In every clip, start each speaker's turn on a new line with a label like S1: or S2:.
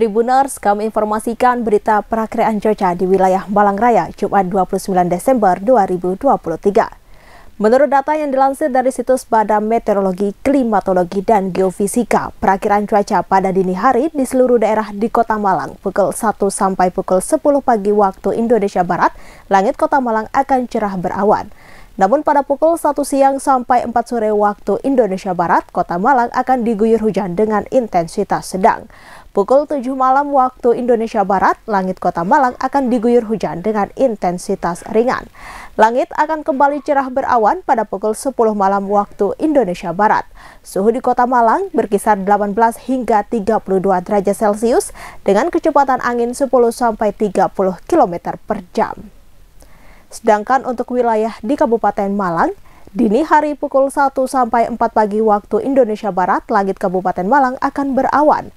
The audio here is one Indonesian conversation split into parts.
S1: Tribuners, kami informasikan berita perakiraan cuaca di wilayah Malang Raya Jumat 29 Desember 2023. Menurut data yang dilansir dari situs Badan Meteorologi, Klimatologi, dan Geofisika, perakiran cuaca pada dini hari di seluruh daerah di Kota Malang pukul 1 sampai pukul 10 pagi waktu Indonesia Barat, langit Kota Malang akan cerah berawan. Namun pada pukul 1 siang sampai 4 sore waktu Indonesia Barat, kota Malang akan diguyur hujan dengan intensitas sedang. Pukul 7 malam waktu Indonesia Barat, langit kota Malang akan diguyur hujan dengan intensitas ringan. Langit akan kembali cerah berawan pada pukul 10 malam waktu Indonesia Barat. Suhu di kota Malang berkisar 18 hingga 32 derajat Celcius dengan kecepatan angin 10 sampai 30 km per jam. Sedangkan untuk wilayah di Kabupaten Malang, Dini hari pukul 1 sampai 4 pagi waktu Indonesia Barat, langit Kabupaten Malang akan berawan.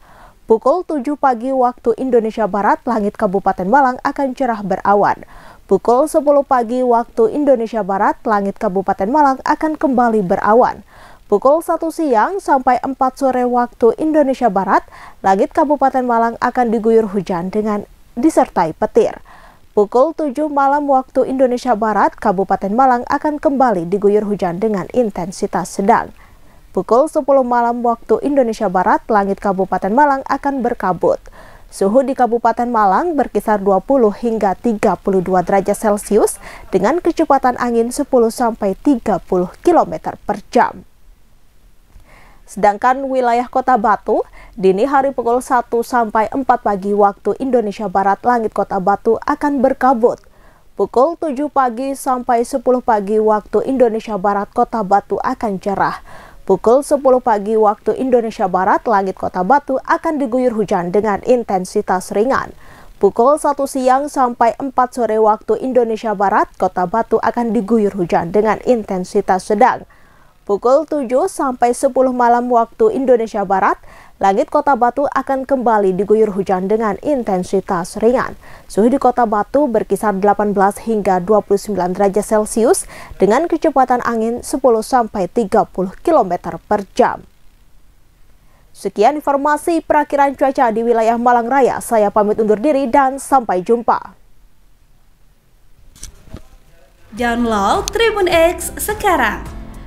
S1: Pukul 7 pagi waktu Indonesia Barat, langit Kabupaten Malang akan cerah berawan. Pukul 10 pagi waktu Indonesia Barat, langit Kabupaten Malang akan kembali berawan. Pukul 1 siang sampai 4 sore waktu Indonesia Barat, langit Kabupaten Malang akan diguyur hujan dengan disertai petir. Pukul 7 malam waktu Indonesia Barat, Kabupaten Malang akan kembali diguyur hujan dengan intensitas sedang. Pukul 10 malam waktu Indonesia Barat, langit Kabupaten Malang akan berkabut. Suhu di Kabupaten Malang berkisar 20 hingga 32 derajat Celcius dengan kecepatan angin 10 sampai 30 km per jam. Sedangkan wilayah kota Batu, dini hari pukul 1 sampai 4 pagi waktu Indonesia Barat, langit kota Batu akan berkabut. Pukul 7 pagi sampai 10 pagi waktu Indonesia Barat, kota Batu akan cerah. Pukul 10 pagi waktu Indonesia Barat, langit kota Batu akan diguyur hujan dengan intensitas ringan. Pukul 1 siang sampai 4 sore waktu Indonesia Barat, kota Batu akan diguyur hujan dengan intensitas sedang. Pukul 7 sampai 10 malam waktu Indonesia Barat, langit kota Batu akan kembali diguyur hujan dengan intensitas ringan. Suhu di kota Batu berkisar 18 hingga 29 derajat Celcius dengan kecepatan angin 10 sampai 30 km per jam. Sekian informasi perakiran cuaca di wilayah Malang Raya. Saya pamit undur diri dan sampai jumpa. Download Tribun X sekarang